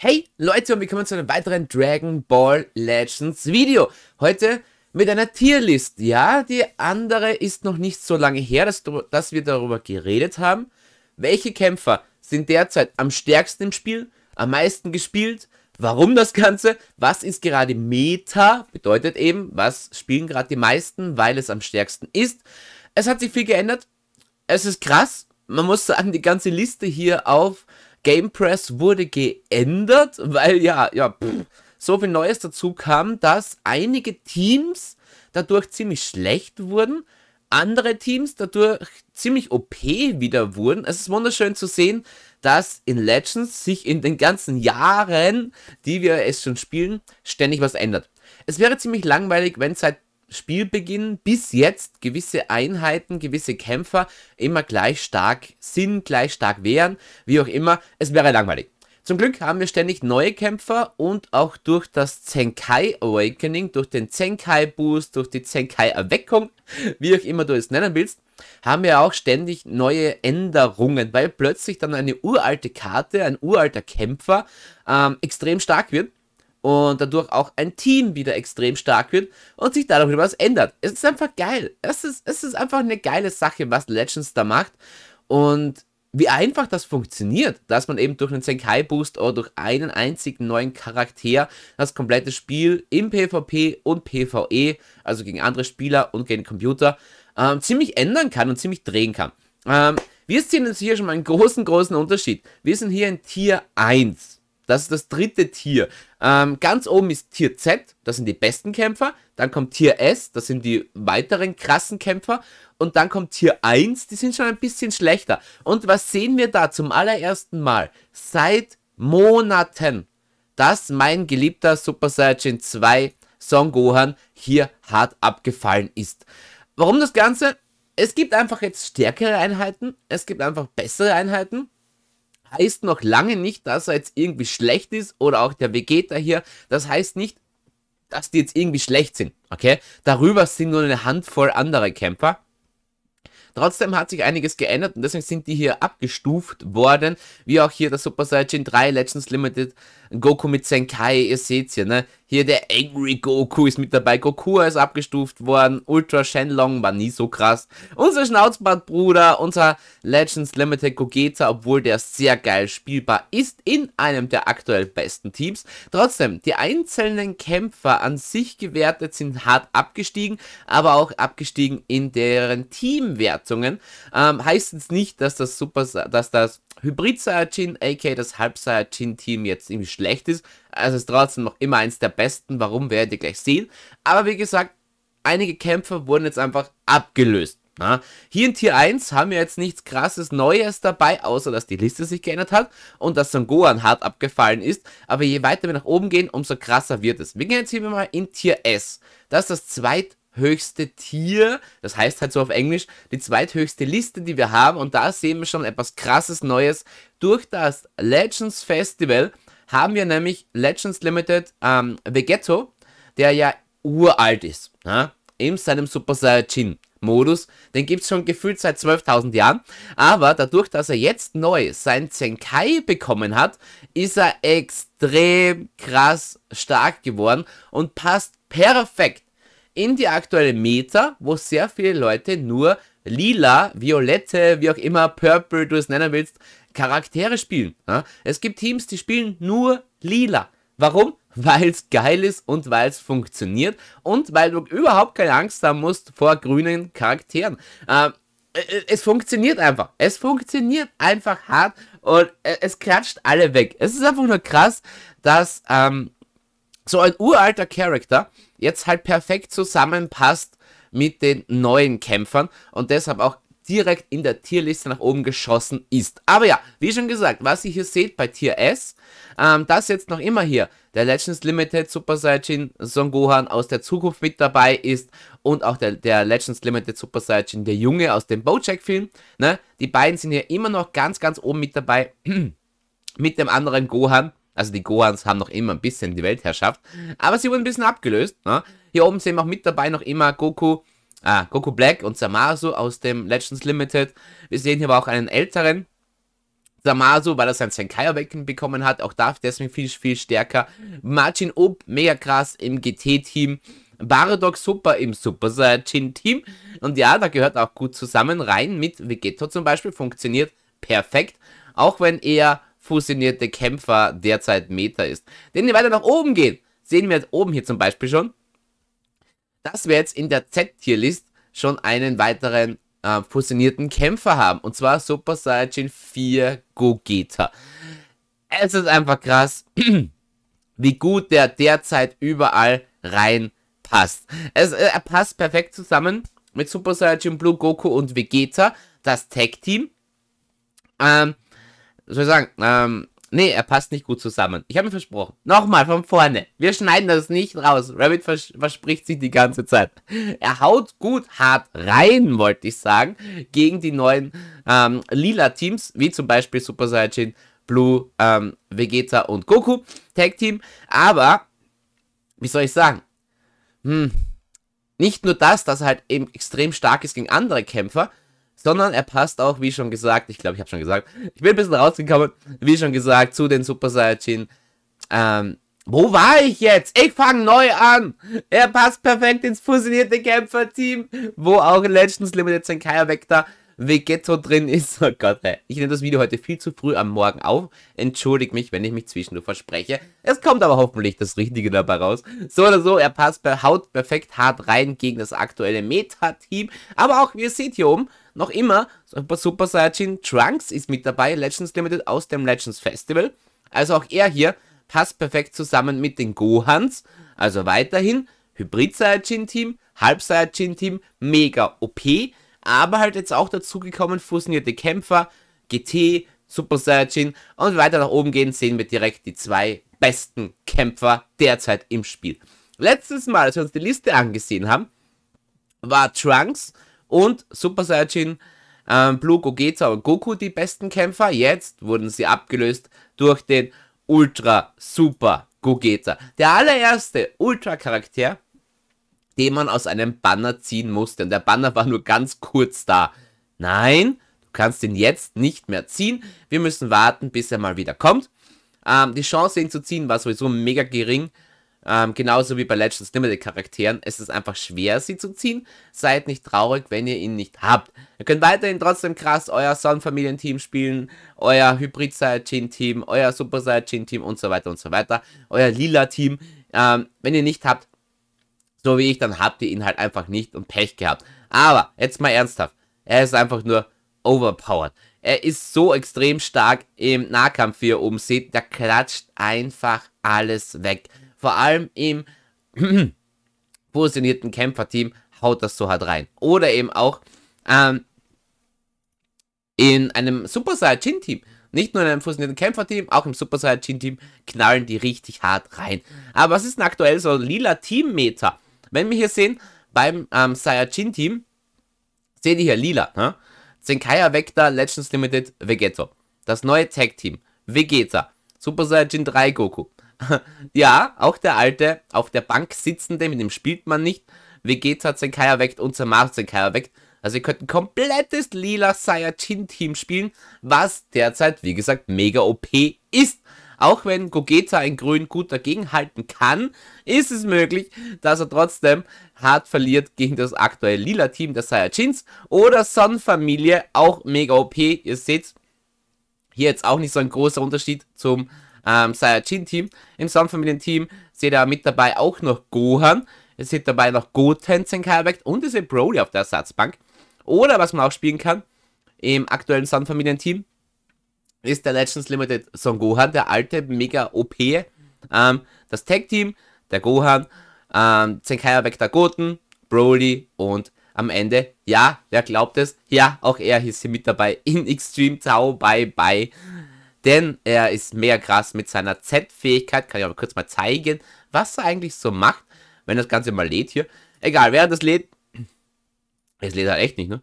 Hey Leute und willkommen zu einem weiteren Dragon Ball Legends Video. Heute mit einer Tierlist. Ja, die andere ist noch nicht so lange her, dass, dass wir darüber geredet haben. Welche Kämpfer sind derzeit am stärksten im Spiel, am meisten gespielt? Warum das Ganze? Was ist gerade Meta? Bedeutet eben, was spielen gerade die meisten, weil es am stärksten ist. Es hat sich viel geändert. Es ist krass. Man muss sagen, die ganze Liste hier auf Game Press wurde geändert, weil ja, ja, pff, so viel Neues dazu kam, dass einige Teams dadurch ziemlich schlecht wurden, andere Teams dadurch ziemlich OP wieder wurden. Es ist wunderschön zu sehen, dass in Legends sich in den ganzen Jahren, die wir es schon spielen, ständig was ändert. Es wäre ziemlich langweilig, wenn seit Spielbeginn bis jetzt gewisse Einheiten, gewisse Kämpfer immer gleich stark sind, gleich stark wären, wie auch immer. Es wäre langweilig. Zum Glück haben wir ständig neue Kämpfer und auch durch das Zenkai Awakening, durch den Zenkai Boost, durch die Zenkai Erweckung, wie auch immer du es nennen willst, haben wir auch ständig neue Änderungen, weil plötzlich dann eine uralte Karte, ein uralter Kämpfer ähm, extrem stark wird und dadurch auch ein Team wieder extrem stark wird und sich dadurch was ändert. Es ist einfach geil. Es ist, es ist einfach eine geile Sache, was Legends da macht und wie einfach das funktioniert, dass man eben durch einen Senkai-Boost oder durch einen einzigen neuen Charakter das komplette Spiel im PvP und PvE, also gegen andere Spieler und gegen Computer, ähm, ziemlich ändern kann und ziemlich drehen kann. Ähm, wir sehen uns hier schon mal einen großen, großen Unterschied. Wir sind hier in Tier 1. Das ist das dritte Tier. Ähm, ganz oben ist Tier Z, das sind die besten Kämpfer. Dann kommt Tier S, das sind die weiteren krassen Kämpfer. Und dann kommt Tier 1, die sind schon ein bisschen schlechter. Und was sehen wir da zum allerersten Mal? Seit Monaten, dass mein geliebter Super Saiyan 2 Son Gohan hier hart abgefallen ist. Warum das Ganze? Es gibt einfach jetzt stärkere Einheiten, es gibt einfach bessere Einheiten heißt noch lange nicht, dass er jetzt irgendwie schlecht ist oder auch der Vegeta hier. Das heißt nicht, dass die jetzt irgendwie schlecht sind, okay? Darüber sind nur eine Handvoll andere Kämpfer. Trotzdem hat sich einiges geändert und deswegen sind die hier abgestuft worden, wie auch hier der Super Saiyan 3 Legends Limited Goku mit Senkai, ihr seht's hier, ne? Hier der Angry Goku ist mit dabei. Goku ist abgestuft worden. Ultra Shenlong war nie so krass. Unser Schnauzbartbruder, unser Legends Limited Gogeta, obwohl der sehr geil spielbar ist, in einem der aktuell besten Teams. Trotzdem, die einzelnen Kämpfer an sich gewertet sind hart abgestiegen, aber auch abgestiegen in deren Teamwertungen. Ähm, heißt es nicht, dass das Super, dass das Hybrid Saiyajin, aka das Halb Saiyajin Team jetzt irgendwie schlecht ist, also ist trotzdem noch immer eins der besten. Warum werdet ihr gleich sehen. Aber wie gesagt, einige Kämpfe wurden jetzt einfach abgelöst. Na, hier in Tier 1 haben wir jetzt nichts krasses Neues dabei, außer dass die Liste sich geändert hat und dass Son Gohan hart abgefallen ist. Aber je weiter wir nach oben gehen, umso krasser wird es. Wir gehen jetzt hier mal in Tier S. Das ist das zweithöchste Tier, das heißt halt so auf Englisch, die zweithöchste Liste, die wir haben. Und da sehen wir schon etwas krasses Neues durch das Legends Festival haben wir nämlich Legends Limited ähm, Vegetto, der ja uralt ist. Ne? In seinem Super Saiyajin. Modus, den gibt es schon gefühlt seit 12.000 Jahren, aber dadurch, dass er jetzt neu sein Zenkai bekommen hat, ist er extrem krass stark geworden und passt perfekt in die aktuelle Meta, wo sehr viele Leute nur lila, violette, wie auch immer, purple, du es nennen willst, Charaktere spielen. Ja? Es gibt Teams, die spielen nur lila. Warum? Weil es geil ist und weil es funktioniert und weil du überhaupt keine Angst haben musst vor grünen Charakteren. Ähm, äh, äh, es funktioniert einfach. Es funktioniert einfach hart und äh, es klatscht alle weg. Es ist einfach nur krass, dass ähm, so ein uralter Charakter jetzt halt perfekt zusammenpasst mit den neuen Kämpfern und deshalb auch direkt in der Tierliste nach oben geschossen ist. Aber ja, wie schon gesagt, was ihr hier seht bei Tier S, ähm, das jetzt noch immer hier, der Legends Limited Super Saiyajin Son Gohan aus der Zukunft mit dabei ist und auch der, der Legends Limited Super Saiyajin, der Junge aus dem Bojack-Film, ne? Die beiden sind hier immer noch ganz, ganz oben mit dabei mit dem anderen Gohan. Also die Gohans haben noch immer ein bisschen die Weltherrschaft, aber sie wurden ein bisschen abgelöst. Ne? Hier oben sehen wir auch mit dabei noch immer Goku, ah, Goku Black und Samasu aus dem Legends Limited. Wir sehen hier aber auch einen älteren Samasu, weil er sein Senkai-Awakening bekommen hat. Auch da deswegen viel, viel stärker. Martin Ob, mega krass im GT-Team. Bardock super im Super Saiyajin Team. Und ja, da gehört auch gut zusammen rein mit Vegeto zum Beispiel. Funktioniert perfekt. Auch wenn er fusionierte Kämpfer derzeit Meta ist. Wenn je weiter nach oben geht, sehen wir jetzt oben hier zum Beispiel schon, dass wir jetzt in der Z-Tier-List schon einen weiteren äh, fusionierten Kämpfer haben. Und zwar Super Saiyajin 4 Gogeta. Es ist einfach krass, wie gut der derzeit überall reinpasst. Es, äh, er passt perfekt zusammen mit Super Saiyajin Blue, Goku und Vegeta, das Tag-Team. Ähm, soll ich sagen, ähm, Nee, er passt nicht gut zusammen. Ich habe mir versprochen. Nochmal von vorne. Wir schneiden das nicht raus. Rabbit vers verspricht sich die ganze Zeit. Er haut gut hart rein, wollte ich sagen, gegen die neuen ähm, lila Teams, wie zum Beispiel Super Saiyan, Blue, ähm, Vegeta und Goku, Tag Team. Aber, wie soll ich sagen? Hm. Nicht nur das, dass er halt eben extrem stark ist gegen andere Kämpfer, sondern er passt auch, wie schon gesagt, ich glaube, ich habe schon gesagt, ich bin ein bisschen rausgekommen, wie schon gesagt, zu den Super Saiyajin. Ähm, wo war ich jetzt? Ich fange neu an. Er passt perfekt ins fusionierte Kämpferteam, wo auch Legends Limited sein Vector Vegetto drin ist. Oh Gott, ey. Ich nehme das Video heute viel zu früh am Morgen auf. Entschuldigt mich, wenn ich mich zwischendurch verspreche. Es kommt aber hoffentlich das Richtige dabei raus. So oder so, er passt per Haut perfekt hart rein gegen das aktuelle Meta-Team. Aber auch, wie ihr seht hier oben, noch immer, Super, Super Saiyajin Trunks ist mit dabei, Legends Limited aus dem Legends Festival. Also auch er hier passt perfekt zusammen mit den Gohans. Also weiterhin Hybrid Saiyajin Team, Halb Saiyajin Team, mega OP. Aber halt jetzt auch dazugekommen fusionierte Kämpfer, GT, Super Saiyajin und weiter nach oben gehen sehen wir direkt die zwei besten Kämpfer derzeit im Spiel. Letztes Mal, als wir uns die Liste angesehen haben, war Trunks und Super Saiyajin ähm, Blue Gogeta und Goku die besten Kämpfer. Jetzt wurden sie abgelöst durch den Ultra Super Gogeta. Der allererste Ultra-Charakter, den man aus einem Banner ziehen musste. Und der Banner war nur ganz kurz da. Nein, du kannst ihn jetzt nicht mehr ziehen. Wir müssen warten, bis er mal wieder kommt. Ähm, die Chance, ihn zu ziehen, war sowieso mega gering. Ähm, genauso wie bei Legends Limited Charakteren. Es ist einfach schwer, sie zu ziehen. Seid nicht traurig, wenn ihr ihn nicht habt. Ihr könnt weiterhin trotzdem krass euer Sonnenfamilienteam spielen, euer Hybrid Saiyajin Team, euer Super Saiyajin Team und so weiter und so weiter. Euer Lila Team. Ähm, wenn ihr nicht habt, so wie ich, dann habt ihr ihn halt einfach nicht und Pech gehabt. Aber, jetzt mal ernsthaft. Er ist einfach nur overpowered. Er ist so extrem stark im Nahkampf wie ihr oben. Seht, der klatscht einfach alles weg vor allem im positionierten Kämpferteam haut das so hart rein. Oder eben auch ähm, in einem Super Saiyajin Team. Nicht nur in einem fusionierten Kämpferteam, auch im Super Saiyajin Team knallen die richtig hart rein. Aber was ist denn aktuell so ein lila Team-Meter? Wenn wir hier sehen, beim ähm, Saiyajin Team, seht ihr hier lila, ne? Zenkaya Vector, Legends Limited, Vegeto. Das neue Tag Team, Vegeta, Super Saiyajin 3 Goku, ja, auch der alte, auf der Bank sitzende, mit dem spielt man nicht. Vegeta hat Zenkaya weckt und Zermatt Zenkaya weckt. Also ihr könnt ein komplettes lila Saiyajin-Team spielen, was derzeit, wie gesagt, mega OP ist. Auch wenn Gogeta in Grün gut dagegen halten kann, ist es möglich, dass er trotzdem hart verliert gegen das aktuelle lila Team der Saiyajins oder Sonnenfamilie, auch mega OP. Ihr seht, hier jetzt auch nicht so ein großer Unterschied zum ähm, Saiyajin-Team. Im Sonnenfamilien-Team seht ihr mit dabei auch noch Gohan. Ihr seht dabei noch Goten Zenkalbeck und ihr seht Broly auf der Ersatzbank. Oder was man auch spielen kann im aktuellen Sonnenfamilien-Team ist der Legends Limited Son Gohan, der alte mega OP. Ähm, das Tag-Team, der Gohan, ähm, Zenkaiabek der Goten, Broly und am Ende, ja, wer glaubt es? Ja, auch er hieß hier mit dabei in Extreme Tau, bye bye denn er ist mehr krass mit seiner Z-Fähigkeit. Kann ich aber kurz mal zeigen, was er eigentlich so macht, wenn das Ganze mal lädt hier. Egal, während das lädt... Es lädt halt echt nicht, ne?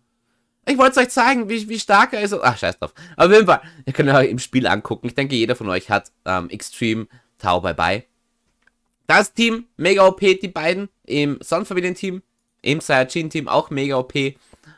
Ich wollte es euch zeigen, wie, wie stark er ist. Ach, scheiß drauf. Auf jeden Fall, ihr könnt euch im Spiel angucken. Ich denke, jeder von euch hat ähm, Extreme Tau Bye Bye. Das Team, mega OP, die beiden. Im Sonnenfamilien-Team, im Saiyajin-Team auch mega OP.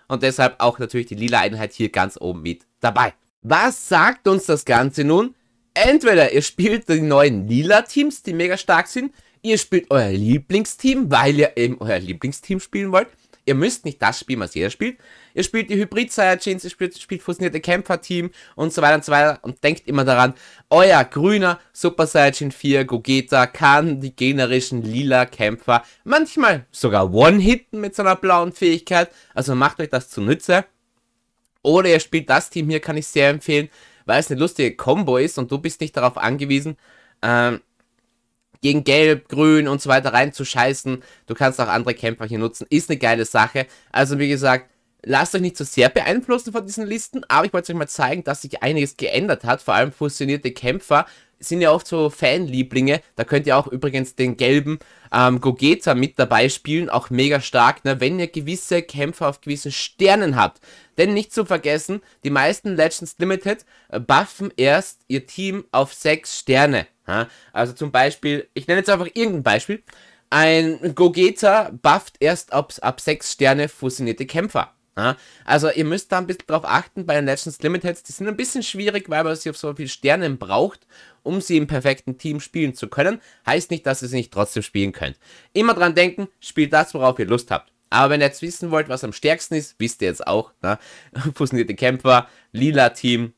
Und deshalb auch natürlich die lila Einheit hier ganz oben mit dabei. Was sagt uns das Ganze nun? Entweder ihr spielt die neuen Lila-Teams, die mega stark sind, ihr spielt euer Lieblingsteam, weil ihr eben euer Lieblingsteam spielen wollt. Ihr müsst nicht das spielen, was jeder spielt. Ihr spielt die Hybrid-Saiyajins, ihr spielt, spielt fusionierte Kämpfer-Team und so weiter und so weiter. Und denkt immer daran, euer grüner Super Saiyajin 4 Gogeta kann die generischen lila Kämpfer manchmal sogar one-hitten mit seiner blauen Fähigkeit. Also macht euch das zunutze. Oder ihr spielt das Team hier, kann ich sehr empfehlen, weil es eine lustige Combo ist und du bist nicht darauf angewiesen, ähm, gegen Gelb, Grün und so weiter reinzuscheißen. Du kannst auch andere Kämpfer hier nutzen. Ist eine geile Sache. Also wie gesagt, Lasst euch nicht so sehr beeinflussen von diesen Listen, aber ich wollte euch mal zeigen, dass sich einiges geändert hat. Vor allem fusionierte Kämpfer sind ja oft so Fanlieblinge. Da könnt ihr auch übrigens den gelben ähm, Gogeta mit dabei spielen, auch mega stark, ne, wenn ihr gewisse Kämpfer auf gewissen Sternen habt. Denn nicht zu vergessen, die meisten Legends Limited äh, buffen erst ihr Team auf 6 Sterne. Ha? Also zum Beispiel, ich nenne jetzt einfach irgendein Beispiel. Ein Gogeta bufft erst ab 6 Sterne fusionierte Kämpfer. Ja, also ihr müsst da ein bisschen drauf achten bei den Legends Limiteds. Die sind ein bisschen schwierig, weil man sie auf so viele Sternen braucht, um sie im perfekten Team spielen zu können. Heißt nicht, dass ihr sie nicht trotzdem spielen könnt. Immer dran denken, spielt das, worauf ihr Lust habt. Aber wenn ihr jetzt wissen wollt, was am stärksten ist, wisst ihr jetzt auch. Ne? Fusionierte Kämpfer, lila Team,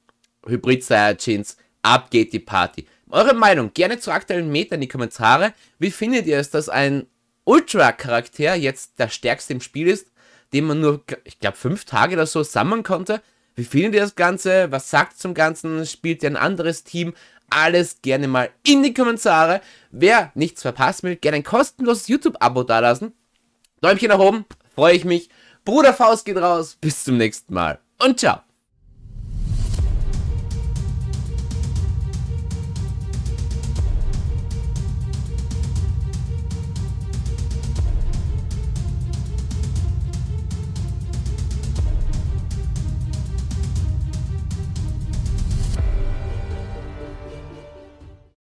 Hybrid jeans ab geht die Party. Eure Meinung gerne zur aktuellen Meta in die Kommentare. Wie findet ihr es, dass ein Ultra-Charakter jetzt der stärkste im Spiel ist? den man nur, ich glaube, fünf Tage oder so sammeln konnte. Wie findet ihr das Ganze? Was sagt zum Ganzen? Spielt ihr ein anderes Team? Alles gerne mal in die Kommentare. Wer nichts verpassen will, gerne ein kostenloses YouTube-Abo dalassen. Däumchen nach oben, freue ich mich. Bruder Faust geht raus. Bis zum nächsten Mal und ciao.